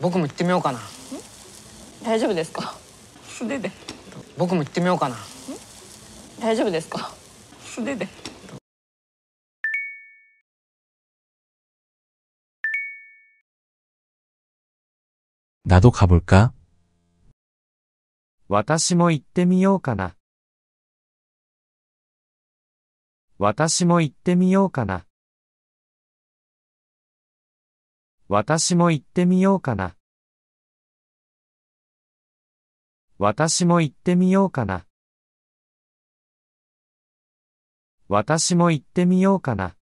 僕も行ってみようかな大丈夫ですか素手で僕も行ってみようかな大丈夫ですか素手で나도가볼까私も行ってみようかな。私も行ってみようかな。私も行ってみようかな。私も行ってみようかな。私も行ってみようかな。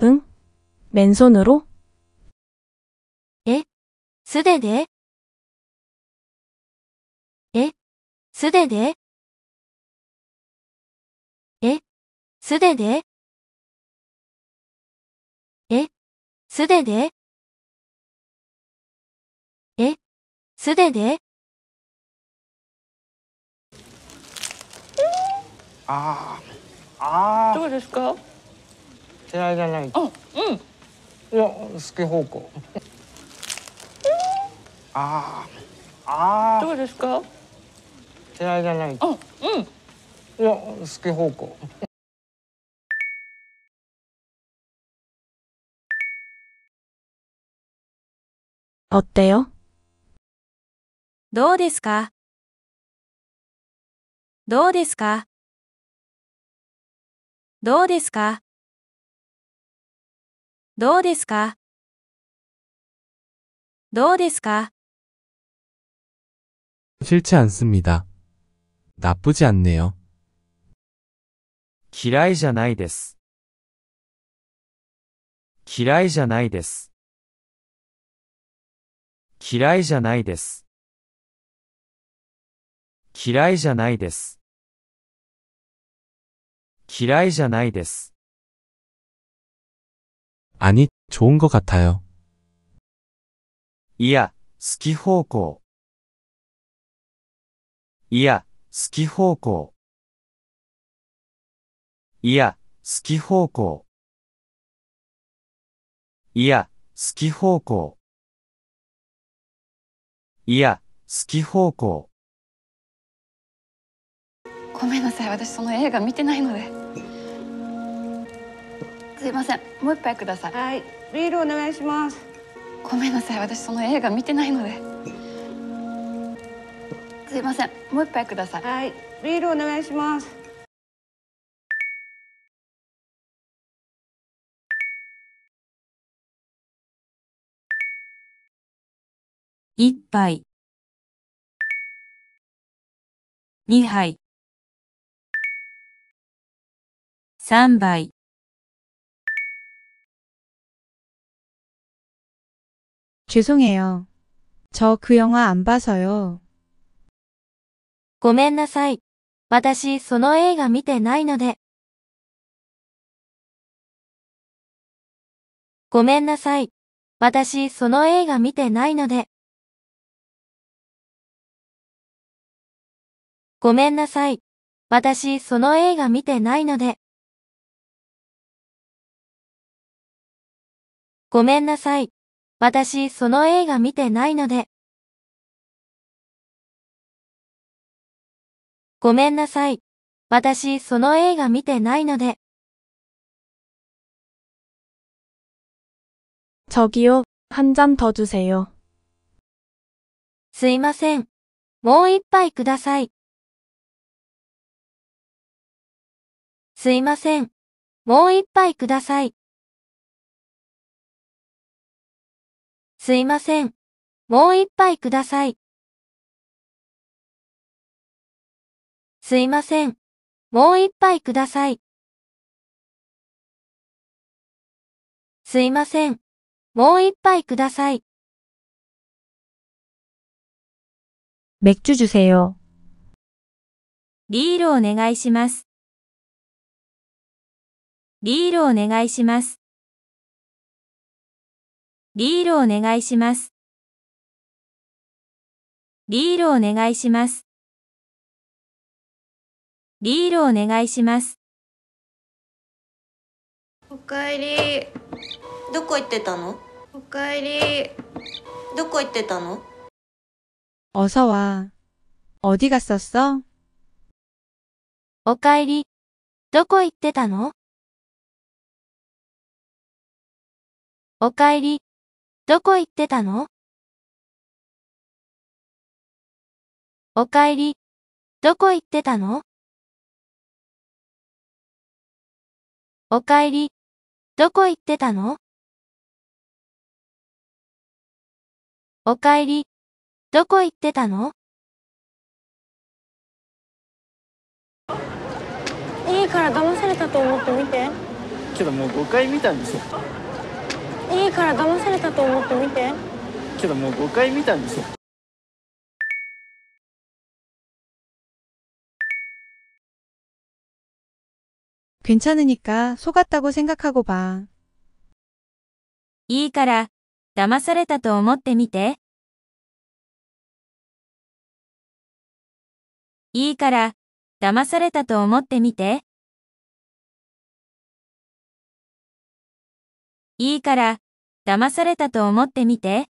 응맨손으로え、수대でえ、수대で素手でえ、素手でえ、素手でああ、ああ。どうですか嫌いじゃない。あ、うん。いや、好き方向。ああ、ああ。どうですか嫌いじゃない。あ、うん。いや、好き方向。どうですかどうですかどうですかどうですかどうですか싫지않습니다나쁘지않네요嫌いじゃないです。嫌いじゃないです。嫌いじゃないです。嫌いじゃないです。嫌いじゃないです。あに、좋은것같아 요。 いや、好き方向。いや、好き方向。いや、好き方向。いや、好き方向。いや、好き方向。ごめんなさい、私その映画見てないので。すいません、もう一杯ください。はい、ビールお願いします。ごめんなさい、私その映画見てないので。すいません、もう一杯ください。はい、ビールお願いします。一杯、二杯、三杯。죄송해 요。 저그영화안봐서 요。 ごめんなさい。私、その映画見てないので。ごめんなさい。私、その映画見てないので。ごめんなさい。私、その映画見てないので。ごめんなさい。私、その映画見てないので。ごめんなさい。私、その映画見てないので。저기 요、 한잔더주세 요。 すいません。もう一杯ください。すいません。もう一杯ください。すいません。もう一杯ください。すいません。もう一杯ください。すいません。もう一杯ください。맥주주세요ビールお願いします。ビールお願いします。ビールお願いします。ビールお願いします。ビールお願いします。おかえり。どこ行ってたのおかえり。どこ行ってたの어서 와。 어디갔었어おかえり。どこ行ってたのおかえり。どこ行ってたのおかえり。どこ行ってたのおかえり。どこ行ってたのおかえり。どこ行ってたのいいから騙されたと思って見てけどもう5回見たんですよいいから騙されたと思って見てけどもう5回見たんですよ괜찮으니까속았다고생각하고봐いいから騙されたと思ってみていいから騙されたと思ってみて。いいから、騙されたと思ってみて。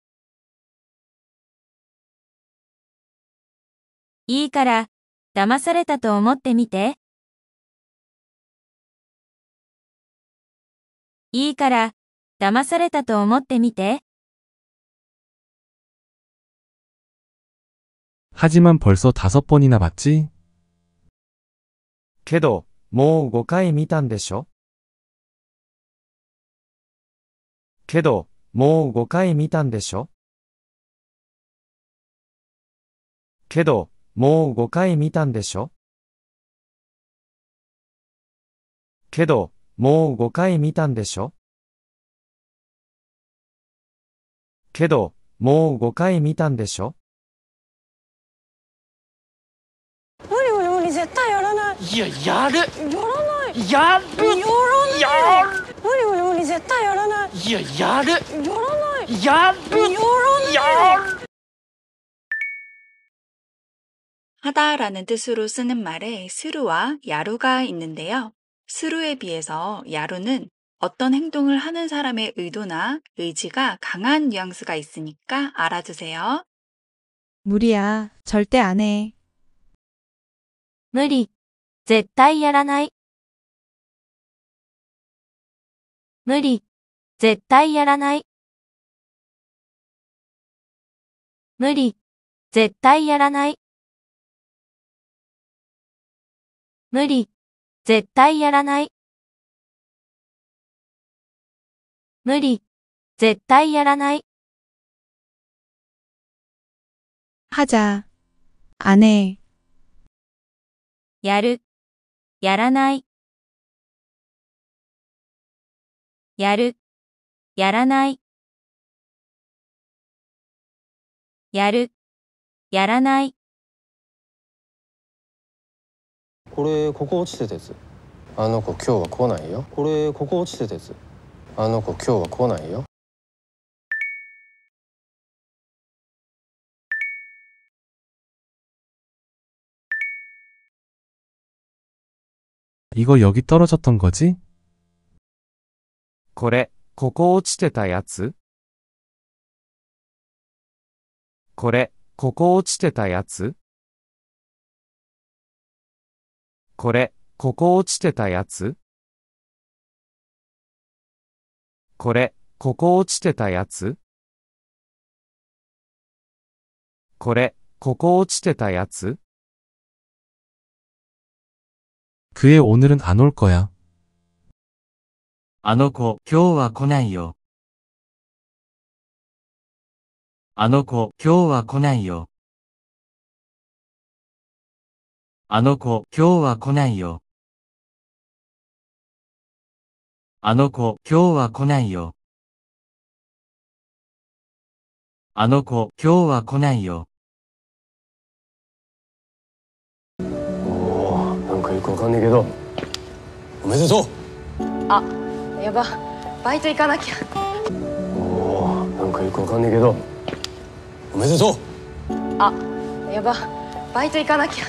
いいから、騙されたと思ってみて。いいから、騙されたと思ってみて。하지만벌써다섯번이나봤지けど、もう5回見たんでしょけど、もう5回見たんでしょけど、もう5回見たんでしょけど、もう5回見たんでしょけど、もう5回見たんでしょ無理無理無理、絶対やらない。いや、やるやらないやるやる無理無理無理絶対やらないいややるやらないやるやらない 하다라는 뜻으로 쓰는 말에 스루와 야루가 있는데요. 스루에 비해서 야루는 어떤 행동을 하는 사람의 의도나 의지가 강한 뉘앙스가 있으니까 알아두세요. 무리야, 절대 안 해. 무리, 絶対やらない.無理。絶対やらない。無理。絶対やらない。無理。絶対やらない。無理。絶対やらない。はじゃ、あねやる。やらない。やる、やらない、やる、やらない。これ、ここ落ちてたやつ。あの子今日は来ないよ。これ、ここ落ちてたやつ。あの子今日は来ないよ。이거여기떨어졌던거지これ、ここ落ちてたやつこれ、ここ落ちてたやつこれ、ここ落ちてたやつこれ、ここ落ちてたやつこれ、ここ落ちてたやつ그애오늘은안올거야あの子、今日は来ないよ。あの子、今日は来ないよ。あの子、今日は来ないよ。あの子、今日は来ないよ。あの子、今日は来ないよ。おお、なんかよくわかんねえけど、おめでとうあやばバイト行かなきゃおおなんかよくわかんねえけどおめでとうあやばバイト行かなきゃ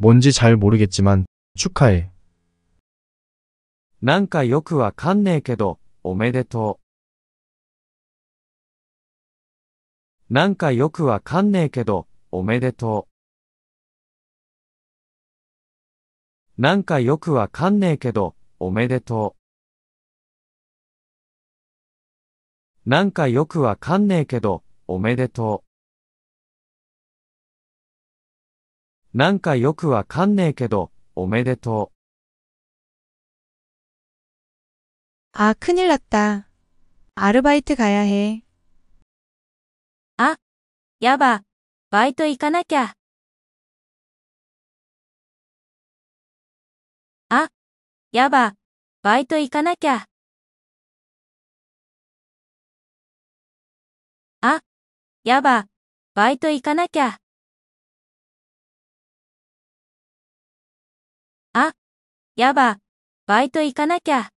뭔지잘모르겠지만축하해なんかよくわかんねえけど、おめでとう。なんかよくわかんねえけど、おめでとう。なんかよくわかんねえけど、おめでとう。なんかよくわかんねえけど、おめでとう。なんかよくわかんねえけど、おめでとう。あ、큰일났 다。 アルバイト가야 해。 やば、バイト行かなきゃ。あ、やば、バイト行かなきゃ。あ、やば、バイト行かなきゃ。あ、やば、バイト行かなきゃ。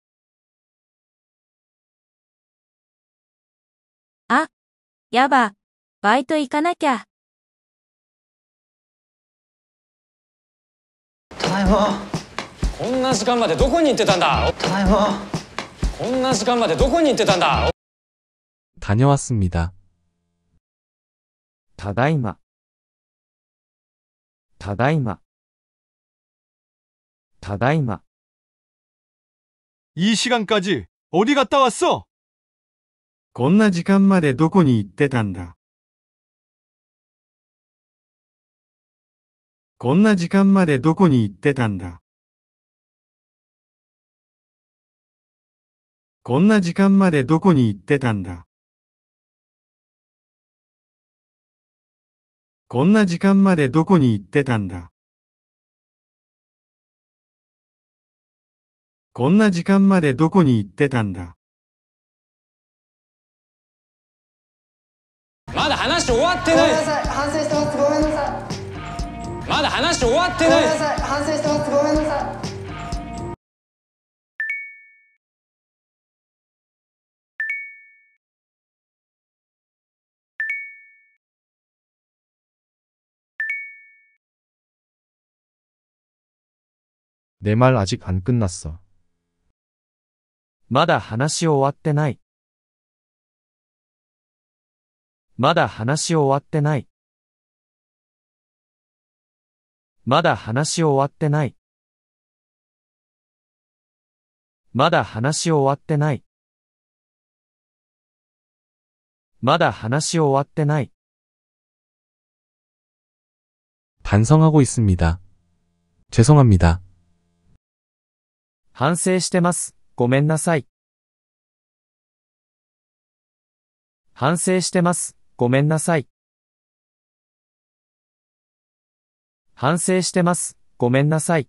あ、やば、バイト行かなきゃ。ただいま。こんな時間までどこに行ってたんだただいま。こんな時間までどこに行ってたんだ다녀왔습니다ただいま。ただいま。ただいま。이시간까지어디갔다왔어こんな時間までどこに行ってたんだこんな時間までどこに行ってたんだ。こんな時間までどこに行ってたんだ。こんな時間までどこに行ってたんだ。こんな時間までどこに行ってたんだ。まだ話終わってない。ごめんなさい。反省してます。ごめんなさい。まだ話終わってないごめんなさい反省してますごめんなさい내말아직안끝났어まだ話終わってない。まだ話終わってない。まだ話終わってない。まだ話終わってない。まだ話終わってない。반성하고있습니다죄송합니다反省してます。ごめんなさい。反省してます。ごめんなさい。反省してます。ごめんなさい。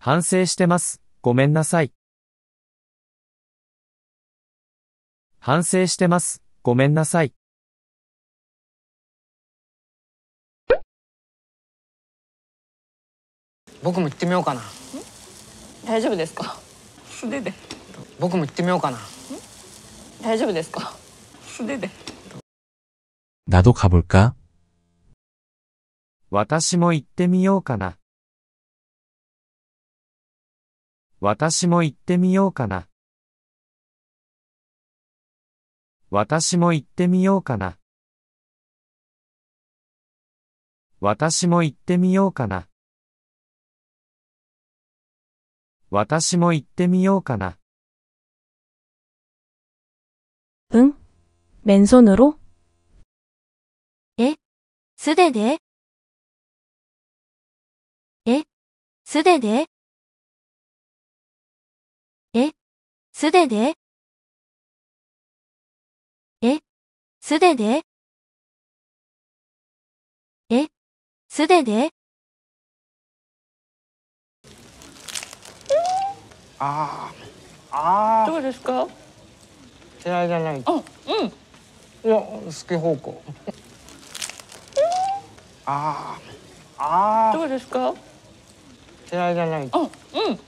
反省してます。ごめんなさい。反省してます。ごめんなさい。僕も行ってみようかな。大丈夫ですか。素手で。僕も行ってみようかな。大丈夫ですか。素手で。나도가볼까私も行ってみようかな。私も行ってみようかな。私も行ってみようかな。私も行ってみようかな。私も行ってみようかな。응맨손으로예쓰대でえ、素手でえ、素手でえ、素手でえ、素手でああ、ああ。どうですか嫌いじゃない。あ、うん。いや、好き方向。ああ、ああ。どうですか嫌いじゃない。あ、うん。い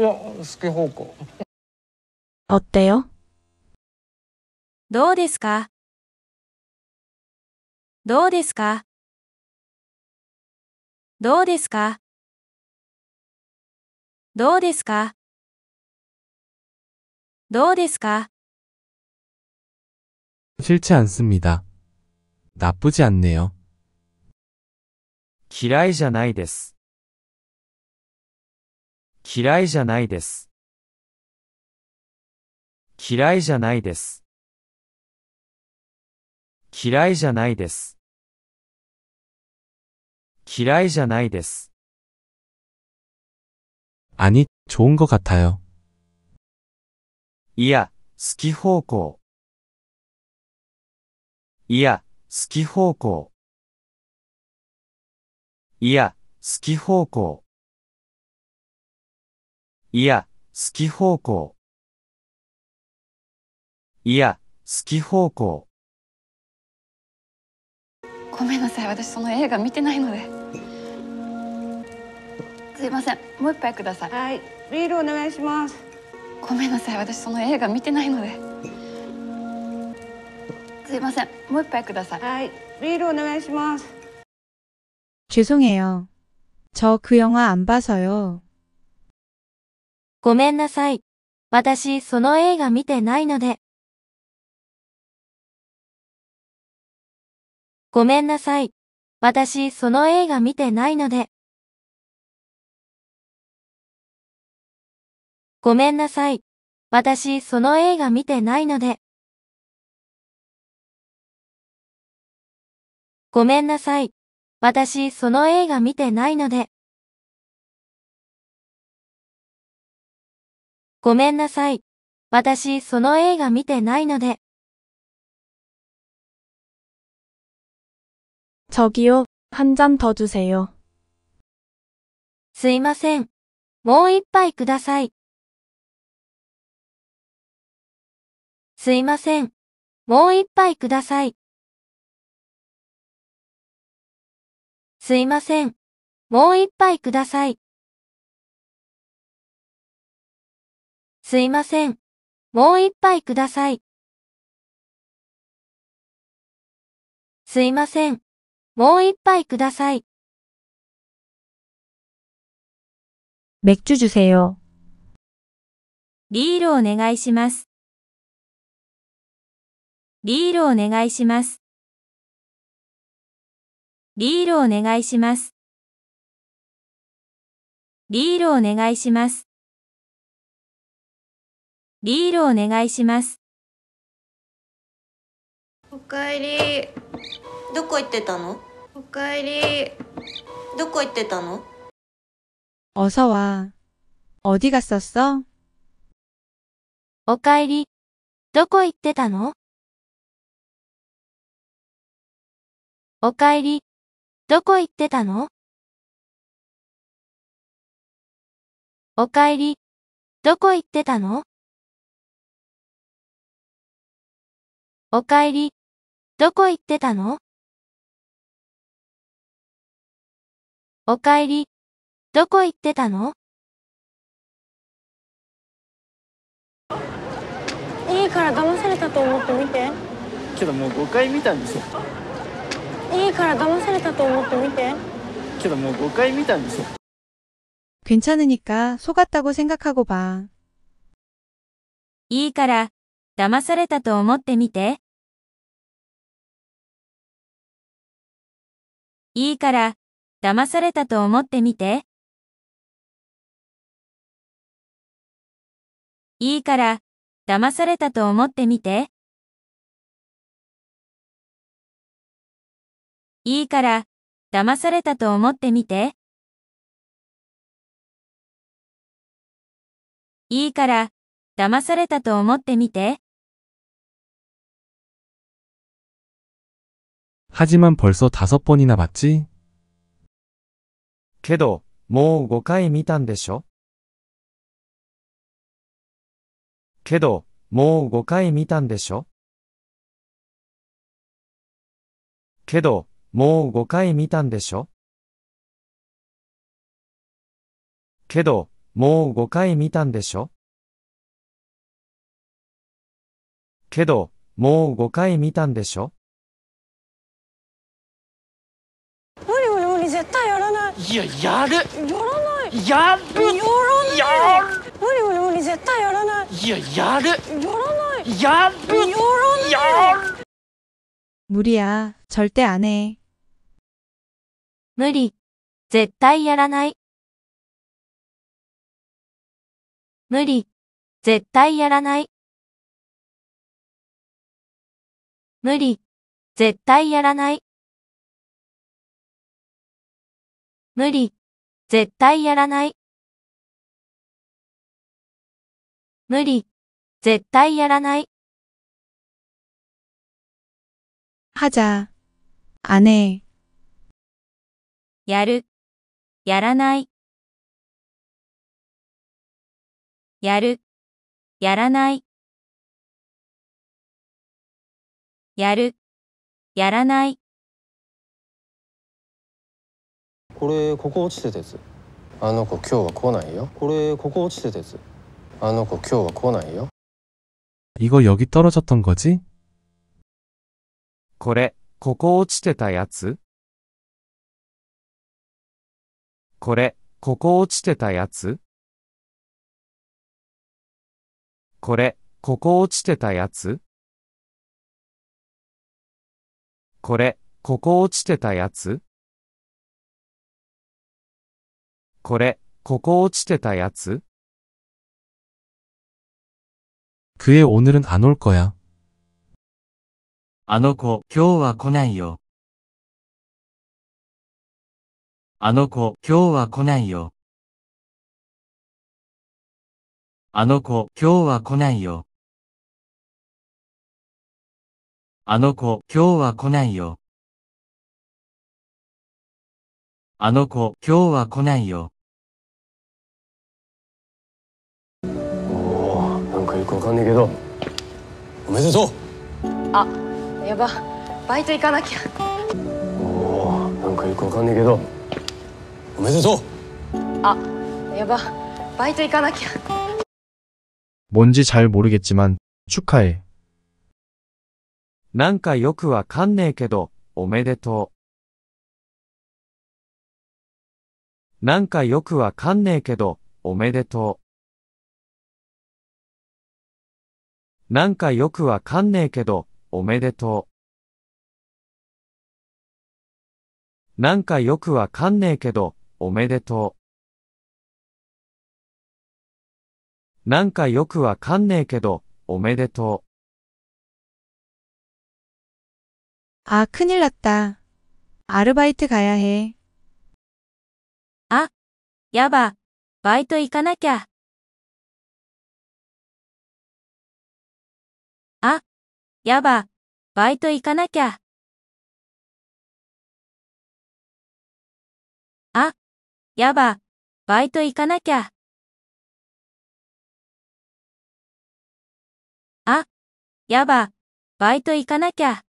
や、好き方向。追ってよ。どうですかどうですかどうですかどうですかどうですか싫지않습니다나쁘지않네요嫌いじゃないです。嫌いじゃないです。嫌いじゃないです。嫌いじゃないです。嫌いじゃないです。あに、좋은것같아 요。 いや、好き方向。いや、好き方向。いや、好き方向。いや、好き方向。いや、好き方向。ごめんなさい、私その映画見てないので。すいません、もう一杯ください。はい、ビールお願いします。ごめんなさい、私その映画見てないので。すいません、もう一杯ください。はい、ビールお願いします。죄송해요저그영화안봐서요ごめんなさい。私、その映画見てないので。ごめんなさい。私、その映画見てないので。ごめんなさい。私、その映画見てないので。ごめんなさい。私、その映画見てないので。ごめんなさい。私、その映画見てないので。저기 요、 한잔더주세 요。 すいません。もう一杯ください。すいません。もう一杯ください。すいません。もう一杯ください。すいません。もう一杯ください。すいません。もう一杯ください。맥주주세 요。 ビールお願いします。ビールお願いします。ビールお願いします。ビールお願いします。ビールお願いします。おかえり。どこ行ってたのおかえり。どこ行ってたの어서 와。 어디갔었어おかえり。どこ行ってたのおかえり。どこ行ってたのおかえり、どこ行ってたのお帰り。どこ行ってたのお帰り。どこ行ってたのいいから騙されたと思ってみて。けどもう5回見たんですよ。いいから騙されたと思ってみて。けどもう5回見たんですよ。괜찮으니까속았다고생각하고 봐。 いいから騙されたと思ってみて。いいから、騙されたと思ってみて。いいから、騙されたと思ってみて。いいから、騙されたと思ってみて。いいから、騙されたと思ってみて。하지만벌써다섯번이나봤지けど、もう5回見たんでしょけど、もう5回見たんでしょけど、もう5回見たんでしょけど、もう5回見たんでしょけど、もう5回見たんでしょ絶対やらないいややるやらないやるやらないやる無理無理無理絶対やらないいややるやらないやるやらない無理や절대안해無理絶対やらない無理絶対やらない無理絶対やらない無理。絶対やらない。無理。絶対やらない。はじゃ。あねやる。やらない。やる。やらない。やる。やらない。これここ落ちてたやつあの子今日は来ないよこれここ落ちてたやつあの子今日は来ないよ이거여기떨어졌던거지これここ落ちてたやつこれここ落ちてたやつこれここ落ちてたやつこれここ落ちてたやつこれ、ここ落ちてたやつ그애오늘은안올거야あの子、今日は来ないよ。あの子、今日は来ないよ。あの子、今日は来ないよ。あの子、今日は来ないよ。あの子、今日は来ないよ。かわかんねえけどおめでとうあやばバイト行かなきゃおなんかよくわかんねえけどおめでとうあやばバイト行かなきゃ뭔지잘모르겠지만축하해なんかよくわかんねえけどおめでとうなんかよくわかんねえけどおめでとうなんかよくわかんねえけど、おめでとう。なんかよくわかんねえけど、おめでとう。なんかよくわかんねえけど、おめでとう。あ、くにらった。アルバイト가야 해。 あ、やば、バイト行かなきゃ。やば、バイト行かなきゃ。あ、やば、バイト行かなきゃ。あ、やば、バイト行かなきゃ。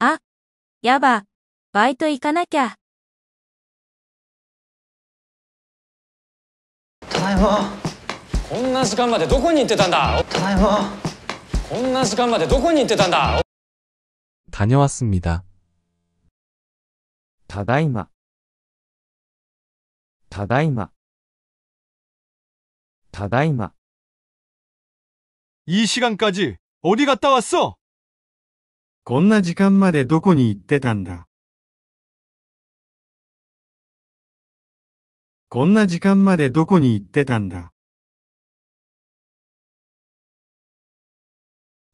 あ、やば、バイト行かなきゃ。ただいま。こんな時間までどこに行ってたんだただいまこんな時間までどこに行ってたんだ다녀왔습니다ただいまただいまただいま이시간까지어디갔다왔어こんな時間までどこに行ってたんだこんな時間までどこに行ってたんだ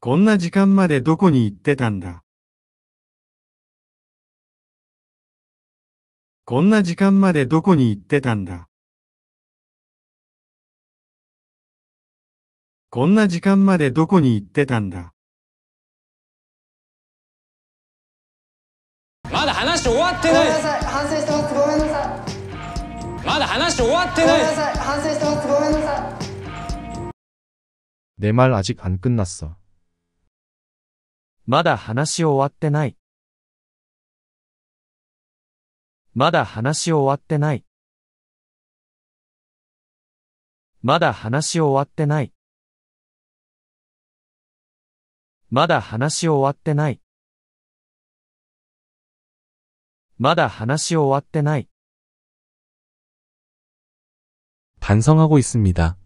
こんな時間までどこに行ってたんだ。こんな時間までどこに行ってたんだ。こんな時間までどこに行ってたんだ。まだ話終わってない。ごめんなさい。反省してます。ごめんなさい。まだ話終わってない。ごめんなさい。反省してます。ごめんなさい。내말아직안끝났어まだ話終わってない。まだ話終わってない。まだ話終わってない。まだ話終わってない。まだ話終わってない。まだ하고있습니 다。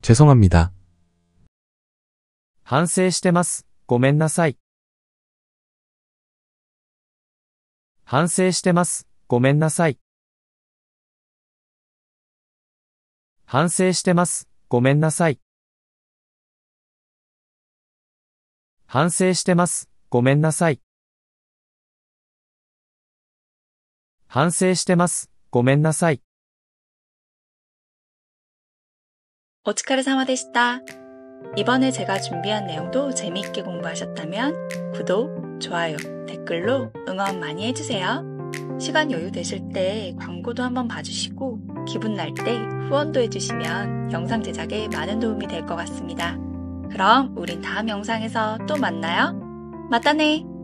죄송합니 다。 反省してます。ごめんなさい。反省してます。ごめんなさい。反省してます。ごめんなさい。反省してます。ごめんなさい。反省してます。ごめんなさい。お疲れ様でした。 이번에 제가 준비한 내용도 재미있게 공부하셨다면 구독, 좋아요, 댓글로 응원 많이 해주세요. 시간 여유 되실 때 광고도 한번 봐주시고 기분 날 때 후원도 해주시면 영상 제작에 많은 도움이 될 것 같습니다. 그럼 우린 다음 영상에서 또 만나요. 맞다네!